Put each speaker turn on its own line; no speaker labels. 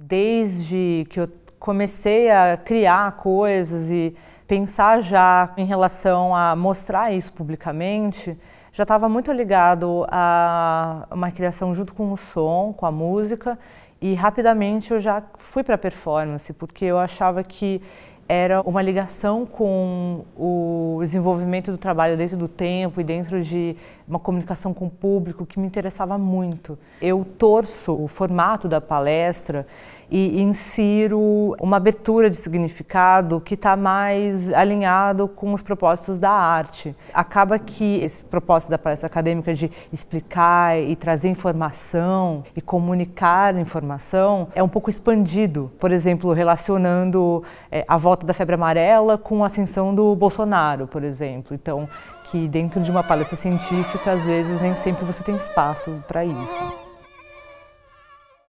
desde que eu comecei a criar coisas e pensar já em relação a mostrar isso publicamente já estava muito ligado a uma criação junto com o som, com a música, e rapidamente eu já fui para a performance, porque eu achava que era uma ligação com o desenvolvimento do trabalho dentro do tempo e dentro de uma comunicação com o público que me interessava muito. Eu torço o formato da palestra e insiro uma abertura de significado que está mais alinhado com os propósitos da arte. Acaba que esse propósito da palestra acadêmica de explicar e trazer informação e comunicar informação é um pouco expandido. Por exemplo, relacionando é, a volta da febre amarela com a ascensão do Bolsonaro, por exemplo. Então, que dentro de uma palestra científica, às vezes, nem sempre você tem espaço para isso.